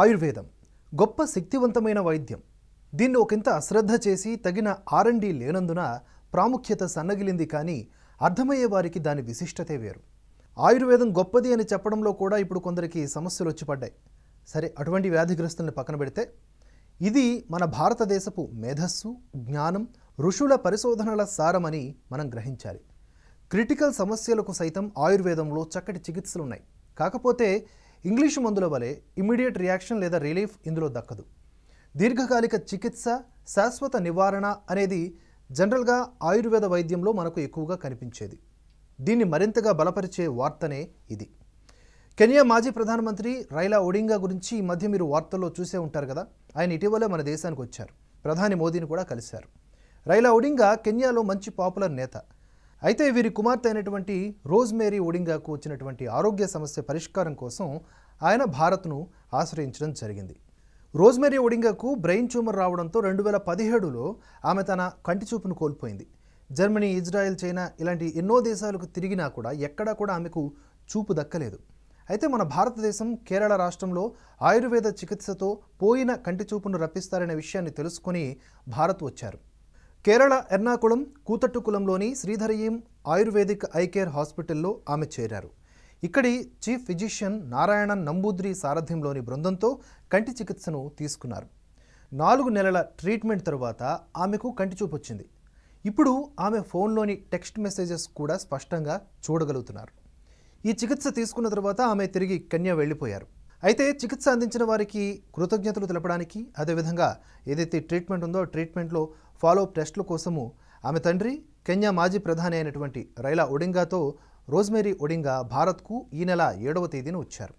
ఆయుర్వేదం గొప్ప శక్తివంతమైన వైద్యం దీన్ని ఒకంత అశ్రద్ధ చేసి తగిన ఆర్ఎండీ లేనందున ప్రాముఖ్యత సన్నగిలింది కానీ అర్థమయ్యే వారికి దాని విశిష్టతే వేరు ఆయుర్వేదం గొప్పది అని చెప్పడంలో కూడా ఇప్పుడు కొందరికి సమస్యలు వచ్చి పడ్డాయి సరే అటువంటి వ్యాధిగ్రస్తుల్ని పక్కన పెడితే ఇది మన భారతదేశపు మేధస్సు జ్ఞానం ఋషుల పరిశోధనల సారమని మనం గ్రహించాలి క్రిటికల్ సమస్యలకు సైతం ఆయుర్వేదంలో చక్కటి చికిత్సలు ఉన్నాయి కాకపోతే ఇంగ్లీషు మందుల వలె ఇమీడియట్ రియాక్షన్ లేదా రిలీఫ్ ఇందులో దక్కదు దీర్ఘకాలిక చికిత్స శాశ్వత నివారణ అనేది జనరల్గా ఆయుర్వేద వైద్యంలో మనకు ఎక్కువగా కనిపించేది దీన్ని మరింతగా బలపరిచే వార్తనే ఇది కెన్యా మాజీ ప్రధానమంత్రి రైలా ఒడింగా గురించి ఈ మధ్య మీరు వార్తల్లో చూసే ఉంటారు కదా ఆయన ఇటీవలే మన దేశానికి వచ్చారు ప్రధాని మోదీని కూడా కలిశారు రైలా ఒడింగా కెన్యాలో మంచి పాపులర్ నేత అయితే వీరి కుమార్తె అయినటువంటి రోజ్మేరీ ఒడింగాకు వచ్చినటువంటి ఆరోగ్య సమస్య పరిష్కారం కోసం ఆయన భారత్ను ఆశ్రయించడం జరిగింది రోజ్మేరీ ఒడింగాకు బ్రెయిన్ ట్యూమర్ రావడంతో రెండు వేల పదిహేడులో ఆమె తన కంటి చూపును కోల్పోయింది జర్మనీ ఇజ్రాయెల్ చైనా ఇలాంటి ఎన్నో దేశాలకు తిరిగినా కూడా ఎక్కడా కూడా ఆమెకు చూపు దక్కలేదు అయితే మన భారతదేశం కేరళ రాష్ట్రంలో ఆయుర్వేద చికిత్సతో పోయిన కంటి చూపును రప్పిస్తారనే విషయాన్ని తెలుసుకొని భారత్ వచ్చారు కేరళ ఎర్నాకుళం కూతట్టుకులంలోని కులంలోని ఆయుర్వేదిక్ ఐకేర్ హాస్పిటల్లో ఆమె చేరారు ఇక్కడి చీఫ్ ఫిజిషియన్ నారాయణ నంబూద్రి సారథ్యంలోని బృందంతో కంటి చికిత్సను తీసుకున్నారు నాలుగు నెలల ట్రీట్మెంట్ తరువాత ఆమెకు కంటి చూపు వచ్చింది ఇప్పుడు ఆమె ఫోన్లోని టెక్స్ట్ మెసేజెస్ కూడా స్పష్టంగా చూడగలుగుతున్నారు ఈ చికిత్స తీసుకున్న తర్వాత ఆమె తిరిగి కన్య వెళ్ళిపోయారు అయితే చికిత్స అందించిన వారికి కృతజ్ఞతలు తెలపడానికి అదేవిధంగా ఏదైతే ట్రీట్మెంట్ ఉందో ట్రీట్మెంట్లో ఫాలో టెస్టుల కోసము ఆమె తండ్రి కెన్యా మాజీ ప్రధాని అయినటువంటి రైలా ఒడింగాతో రోజ్మేరీ ఒడింగా భారత్కు ఈ నెల ఏడవ తేదీన వచ్చారు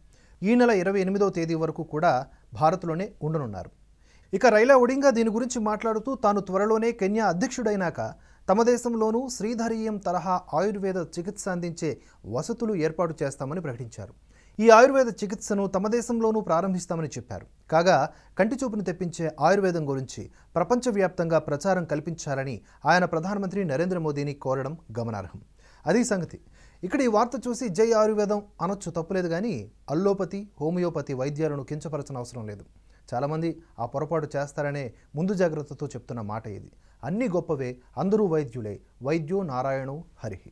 ఈ నెల ఇరవై ఎనిమిదవ తేదీ వరకు కూడా భారత్లోనే ఉండనున్నారు ఇక రైలా ఒడింగా దీని గురించి మాట్లాడుతూ తాను త్వరలోనే కెన్యా అధ్యక్షుడైనాక తమ దేశంలోనూ శ్రీధరీయం తరహా ఆయుర్వేద చికిత్స అందించే వసతులు ఏర్పాటు చేస్తామని ప్రకటించారు ఈ ఆయుర్వేద చికిత్సను తమ దేశంలోనూ ప్రారంభిస్తామని చెప్పారు కాగా కంటి చూపును తెప్పించే ఆయుర్వేదం గురించి ప్రపంచవ్యాప్తంగా ప్రచారం కల్పించాలని ఆయన ప్రధానమంత్రి నరేంద్ర మోదీని కోరడం గమనార్హం అదే సంగతి ఇక్కడ ఈ వార్త చూసి జై ఆయుర్వేదం అనొచ్చు తప్పులేదు కానీ అల్లోపతి హోమియోపతి వైద్యాలను కించపరచిన అవసరం లేదు చాలామంది ఆ పొరపాటు చేస్తారనే ముందు జాగ్రత్తతో చెప్తున్న మాట ఇది అన్నీ గొప్పవే అందరూ వైద్యులే వైద్యో నారాయణో హరిహి